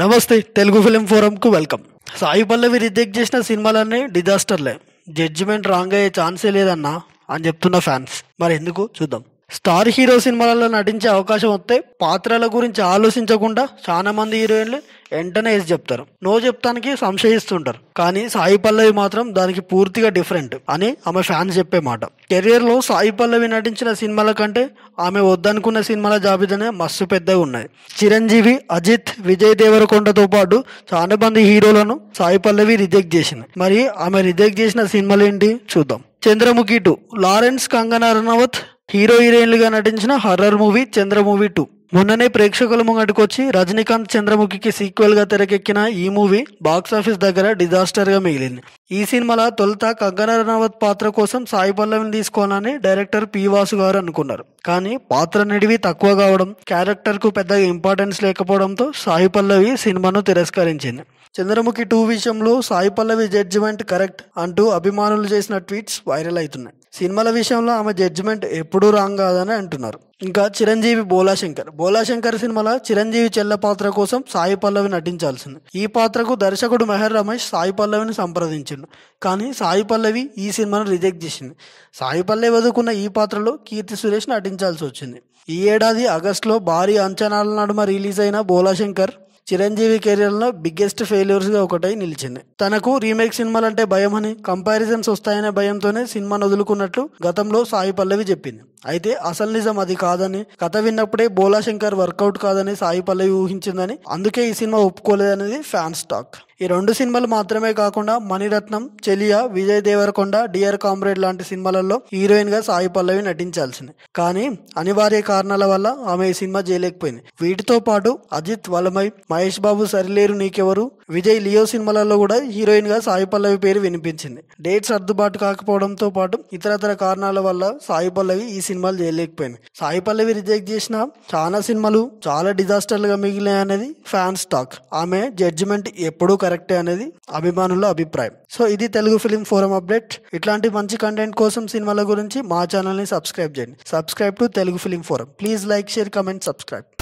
నమస్తే తెలుగు ఫిలిం ఫోరంకు welcome Sai Pallavi reject చేసిన సినిమాలన్నీ డిజాస్టర్లే జడ్జిమెంట్ రాంగ్ అయ్యే ఛాన్సే లేదన్నా అని చెప్తున్న ఫ్యాన్స్ మరి ఎందుకు చూద్దాం స్టార్ హీరో సినిమాలలో నటించే అవకాశం వస్తే పాత్రల గురించి ఆలోచించకుండా చాలా మంది హీరోయిన్లు వెంటనే వేసి చెప్తారు నో చెప్తానికి సంశయిస్తుంటారు కానీ సాయి పల్లవి మాత్రం దానికి పూర్తిగా డిఫరెంట్ అని ఆమె ఫ్యాన్స్ చెప్పే మాట లో సాయి పల్లవి నటించిన సినిమాల కంటే ఆమె వద్దనుకున్న సినిమాల జాబితానే మస్తు పెద్దగా ఉన్నాయి చిరంజీవి అజిత్ విజయ్ దేవరకొండతో పాటు చాలా మంది హీరోలను సాయి పల్లవి రిజెక్ట్ చేసింది మరి ఆమె రిజెక్ట్ చేసిన సినిమాలు ఏంటి చూద్దాం Chandramukhi two Lawrence Kangana Ranaut hero హీరోయిన్లుగా నటించిన horror movie Chandra movie two మొన్ననే ప్రేక్షకుల ముంగటికొచ్చి రజనీకాంత్ చంద్రముఖికి సీక్వెల్గా తెరకెక్కిన ఈ మూవీ బాక్సాఫీస్ దగ్గర డిజాస్టర్గా మిగిలింది ఈ సినిమాలో తొలుత కంగన రనవత్ పాత్ర కోసం సాయి పల్లవిని తీసుకోవాలని డైరెక్టర్ పి వాసు గారు అనుకున్నారు కానీ పాత్ర నిడివి తక్కువ కావడం క్యారెక్టర్కు పెద్దగా ఇంపార్టెన్స్ లేకపోవడంతో సాయి పల్లవి సినిమాను తిరస్కరించింది చంద్రముఖి టూ విషయంలో సాయి పల్లవి జడ్జిమెంట్ కరెక్ట్ అంటూ అభిమానులు చేసిన ట్వీట్స్ వైరల్ అవుతున్నాయి సినిమాల విషయంలో ఆమె జడ్జిమెంట్ ఎప్పుడూ రాంగ్ కాదని అంటున్నారు ఇంకా చిరంజీవి బోలాశంకర్ బోలాశంకర్ సినిమాలో చిరంజీవి చెల్ల పాత్ర కోసం సాయి పల్లవి నటించాల్సింది ఈ పాత్రకు దర్శకుడు మెహర్ రమేష్ సాయి పల్లవిని సంప్రదించిండు కానీ సాయి పల్లవి ఈ సినిమాను రిజెక్ట్ చేసింది సాయి పల్లవి వదుకున్న ఈ పాత్రలో కీర్తి సురేష్ నటించాల్సి వచ్చింది ఈ ఏడాది ఆగస్టులో భారీ అంచనాల నడుమ రిలీజ్ అయిన బోలాశంకర్ చిరంజీవి కెరీర్లో బిగ్గెస్ట్ ఫెయిల్యూర్స్గా ఒకటై నిలిచింది తనకు రీమేక్ సినిమాలంటే భయం అని కంపారిజన్స్ వస్తాయనే భయంతోనే సినిమాను వదులుకున్నట్లు గతంలో సాయి పల్లవి చెప్పింది అయితే అసలు నిజం అది కాదని కథ విన్నప్పుడే శంకర్ వర్కౌట్ కాదని సాయి పల్లవి ఊహించిందని అందుకే ఈ సినిమా ఒప్పుకోలేదనేది ఫ్యాన్స్ స్టాక్ ఈ రెండు సినిమాలు మాత్రమే కాకుండా మణిరత్నం చెలియా విజయ్ దేవరకొండ డియర్ కామ్రేడ్ లాంటి సినిమాలలో హీరోయిన్ గా సాయి పల్లవి నటించాల్సింది కానీ అనివార్య కారణాల వల్ల ఆమె ఈ సినిమా చేయలేకపోయింది వీటితో పాటు అజిత్ వలమై మహేష్ బాబు సరిలేరు నీకెవరు విజయ్ లియో సినిమాలలో కూడా హీరోయిన్ గా సాయి పల్లవి పేరు వినిపించింది డేట్స్ సర్దుబాటు కాకపోవడంతో పాటు ఇతరతర కారణాల వల్ల సాయి పల్లవి ఈ సినిమాలు చేయలేకపోయినాయి సాయి పల్లవి రిజెక్ట్ చేసిన చాలా సినిమాలు చాలా డిజాస్టర్లుగా మిగిలినాయి అనేది ఫ్యాన్స్ టాక్ ఆమె జడ్జిమెంట్ ఎప్పుడూ కరెక్టే అనేది అభిమానుల అభిప్రాయం సో ఇది తెలుగు ఫిలిం ఫోరం అప్డేట్ ఇట్లాంటి మంచి కంటెంట్ కోసం సినిమాల గురించి మా ఛానల్ని సబ్స్క్రైబ్ చేయండి subscribe to Telugu film forum please like share comment subscribe